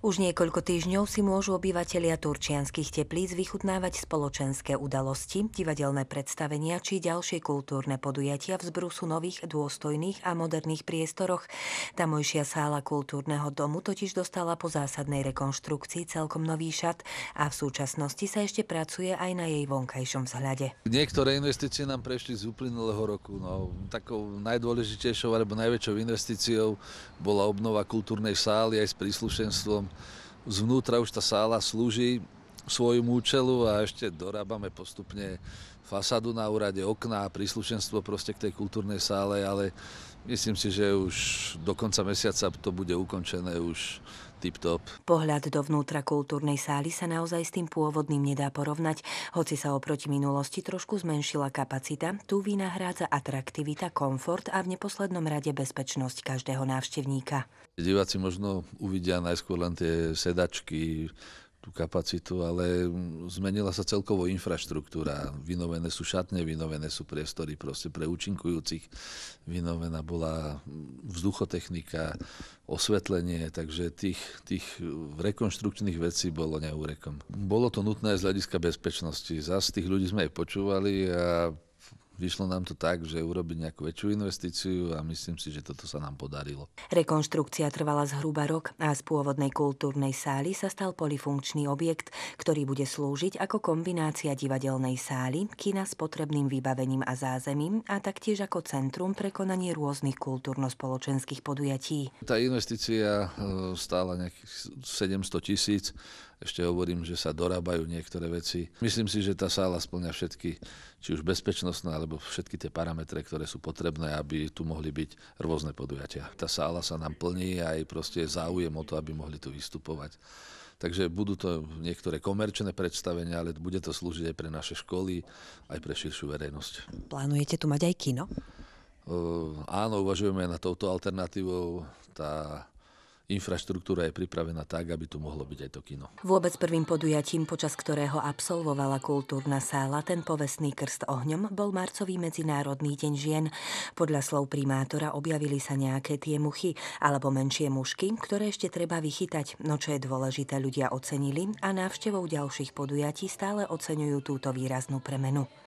Už niekoľko týždňov si môžu obyvatelia turčianskych teplíc vychutnávať spoločenské udalosti, divadelné predstavenia či ďalšie kultúrne podujatia v zbrusu nových dôstojných a moderných priestoroch. Tamojšia sála kultúrneho domu totiž dostala po zásadnej rekonštrukcii celkom nový šat a v súčasnosti sa ešte pracuje aj na jej vonkajšom vzhľade. Niektoré investície nám prešli z uplynulého roku. No, takou najdôležitejšou alebo najväčšou investíciou bola obnova kultúrnej sály aj s príslušenstvom zvnútra už tá sála slúži svojmu účelu a ešte dorábame postupne fasadu na úrade, okná a príslušenstvo proste k tej kultúrnej sále, ale myslím si, že už do konca mesiaca to bude ukončené už tip-top. Pohľad dovnútra kultúrnej sály sa naozaj s tým pôvodným nedá porovnať. Hoci sa oproti minulosti trošku zmenšila kapacita, tu vynahrádza atraktivita, komfort a v neposlednom rade bezpečnosť každého návštevníka. Diváci možno uvidia najskôr len tie sedačky, tú kapacitu, ale zmenila sa celkovo infraštruktúra. Vynovené sú šatne, vynovené sú priestory proste pre účinkujúcich, vynovená bola vzduchotechnika, osvetlenie, takže tých, tých rekonštrukčných vecí bolo neúrekom. Bolo to nutné z hľadiska bezpečnosti. Zas tých ľudí sme aj počúvali a vyšlo nám to tak, že urobiť nejakú väčšiu investíciu a myslím si, že toto sa nám podarilo. Rekonštrukcia trvala zhruba rok a z pôvodnej kultúrnej sály sa stal polifunkčný objekt, ktorý bude slúžiť ako kombinácia divadelnej sály, kina s potrebným vybavením a zázemím a taktiež ako centrum prekonanie rôznych kultúrno-spoločenských podujatí. Tá investícia e, stála nejakých 700 tisíc ešte hovorím, že sa dorábajú niektoré veci. Myslím si, že tá sála splňa všetky, či už bezpečnostné, alebo všetky tie parametre, ktoré sú potrebné, aby tu mohli byť rôzne podujatia. Tá sála sa nám plní a aj proste záujem o to, aby mohli tu vystupovať. Takže budú to niektoré komerčné predstavenia, ale bude to slúžiť aj pre naše školy, aj pre širšiu verejnosť. Plánujete tu mať aj kino? Uh, áno, uvažujeme na touto alternatívou. Tá infraštruktúra je pripravená tak, aby tu mohlo byť aj to kino. Vôbec prvým podujatím, počas ktorého absolvovala kultúrna sála ten povestný krst ohňom, bol marcový Medzinárodný deň žien. Podľa slov primátora objavili sa nejaké tie muchy alebo menšie mušky, ktoré ešte treba vychytať. No čo je dôležité, ľudia ocenili a návštevou ďalších podujatí stále oceňujú túto výraznú premenu.